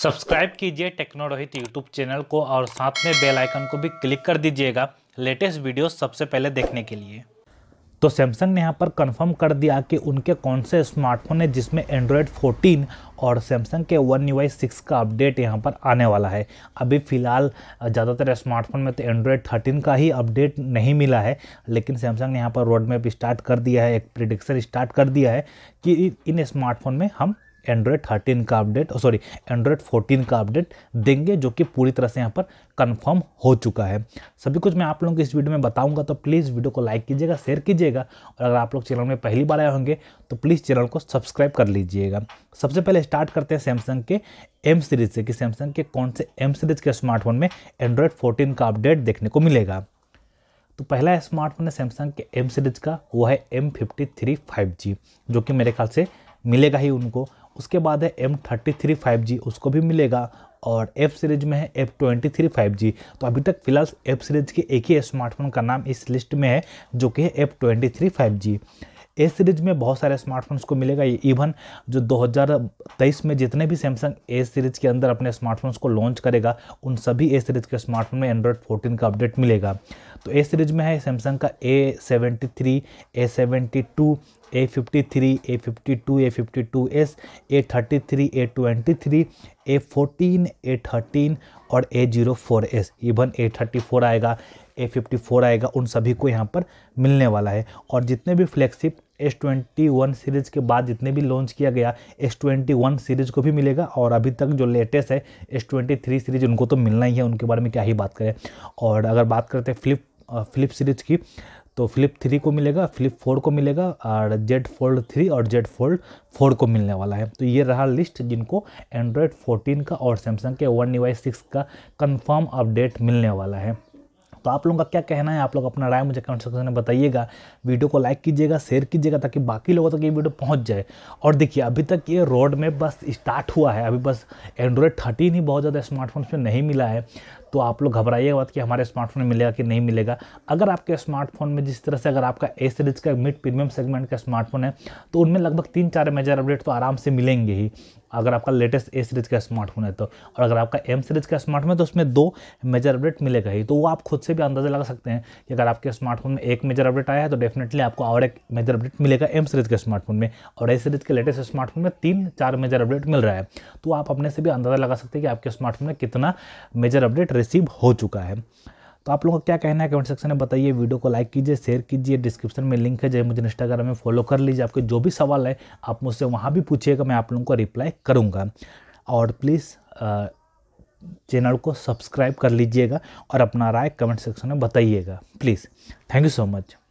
subscribe कीजिए techno Rohit YouTube channel को और साथ में बेल आइकन को भी क्लिक कर दीजिएगा लेटेस्ट वीडियो सबसे पहले देखने के लिए तो सैमसंग ने यहाँ पर कंफर्म कर दिया कि उनके कौन से स्मार्टफोन है जिसमें एंड्रॉयड 14 और सैमसंग के वन यू आई सिक्स का अपडेट यहाँ पर आने वाला है अभी फ़िलहाल ज़्यादातर स्मार्टफोन में तो एंड्रॉयड 13 का ही अपडेट नहीं मिला है लेकिन सैमसंग ने यहाँ पर रोड मैप स्टार्ट कर दिया है एक प्रिडिक्शन स्टार्ट कर दिया है कि इन स्मार्टफोन में हम एंड्रॉयड थर्टीन का अपडेट सॉरी एंड्रॉयड फोर्टीन का अपडेट देंगे जो कि पूरी तरह से यहाँ पर कंफर्म हो चुका है सभी कुछ मैं आप लोगों को इस वीडियो में बताऊंगा तो प्लीज़ वीडियो को लाइक कीजिएगा शेयर कीजिएगा और अगर आप लोग चैनल में पहली बार आए होंगे तो प्लीज़ चैनल को सब्सक्राइब कर लीजिएगा सबसे पहले स्टार्ट करते हैं सैमसंग के एम सीरीज़ से कि सैमसंग के कौन से एम सीरीज़ के स्मार्टफोन में एंड्रॉयड फोर्टीन का अपडेट देखने को मिलेगा तो पहला स्मार्टफोन है सैमसंग के एम सीरीज का वो है M fifty three five G जो कि मेरे ख्याल से मिलेगा ही उनको उसके बाद है M thirty three five G उसको भी मिलेगा और एफ़ सीरीज में है F twenty three five G तो अभी तक फिलहाल एफ़ सीरीज के एक ही स्मार्टफोन का नाम इस लिस्ट में है जो कि है F twenty three five G A series में बहुत सारे स्मार्टफोन्स को मिलेगा ये इवन जो 2023 में जितने भी सैमसंग ए सीरीज़ के अंदर अपने स्मार्टफोन्स को लॉन्च करेगा उन सभी ए सीरीज़ के स्मार्टफोन में एंड्रॉयड फोर्टीन का अपडेट मिलेगा तो ए सीरीज़ में है सैमसंग का A seventy three A seventy two A fifty three A fifty two A fifty two S A thirty three A twenty three A fourteen A thirteen और A zero four S even A thirty four आएगा A fifty four आएगा उन सभी को यहाँ पर मिलने वाला है और जितने भी flagship S twenty one series के बाद जितने भी लॉन्च किया गया एस ट्वेंटी वन सीरीज़ को भी मिलेगा और अभी तक जो लेटेस्ट है एस ट्वेंटी थ्री सीरीज़ उनको तो मिलना ही है उनके बारे में क्या ही बात करें और अगर बात करते हैं फ्लिप फ्लिप सीरीज़ की तो फ्लिप थ्री को मिलेगा फ्लिप फोर को मिलेगा और जेड फोल्ड थ्री और जेड फोल्ड फोर को मिलने वाला है तो ये रहा लिस्ट जिनको एंड्रॉयड फोर्टीन का और सैमसंग के वन डिवाइस सिक्स का कन्फर्म अपडेट मिलने वाला है तो आप लोगों का क्या कहना है आप लोग अपना राय मुझे कमेंट सेक्शन में बताइएगा वीडियो को लाइक कीजिएगा शेयर कीजिएगा ताकि बाकी लोगों तक ये वीडियो पहुँच जाए और देखिए अभी तक ये रोड में बस स्टार्ट हुआ है अभी बस एंड्रॉयड थर्टीन ही बहुत ज़्यादा स्मार्टफोन में नहीं मिला है तो आप लोग घबराइए बात कि हमारे स्मार्टफोन में मिलेगा कि नहीं मिलेगा अगर आपके स्मार्टफोन में जिस तरह से अगर आपका ए सीरीज का मिड प्रीमियम सेगमेंट का स्मार्टफोन है तो उनमें लगभग तीन चार मेजर अपडेट तो आराम से मिलेंगे ही अगर आपका लेटेस्ट ए सीरीज़ का स्मार्टफोन है तो और अगर आपका एम सीरीज़ का स्मार्टफोन है तो उसमें दो मेजर अपडेट मिलेगा ही तो वो आप खुद से भी अंदाजा लगा सकते हैं कि अगर आपके स्मार्टफोन में एक मेजर अपडेट आया है तो डेफिनेटली आपको और एक मेजर अपडेट मिलेगा एम सीरीज़ के स्मार्टफोन में और ए सीरीज़ के लेटेस्ट स्मार्टफोन में तीन चार मेजर अपडेट मिल रहा है तो आप अपने से भी अंदाजा लगा सकते हैं कि आपके स्मार्टफोन में कितना मेजर अपडेट रिसीव हो चुका है तो आप लोगों का क्या कहना है कमेंट सेक्शन में बताइए वीडियो को लाइक कीजिए शेयर कीजिए डिस्क्रिप्शन में लिंक है जो मुझे इंस्टाग्राम में फॉलो कर लीजिए आपके जो भी सवाल है आप मुझसे वहाँ भी पूछिएगा मैं आप लोगों को रिप्लाई करूँगा और प्लीज़ चैनल को सब्सक्राइब कर लीजिएगा और अपना राय कमेंट सेक्शन में बताइएगा please thank you so much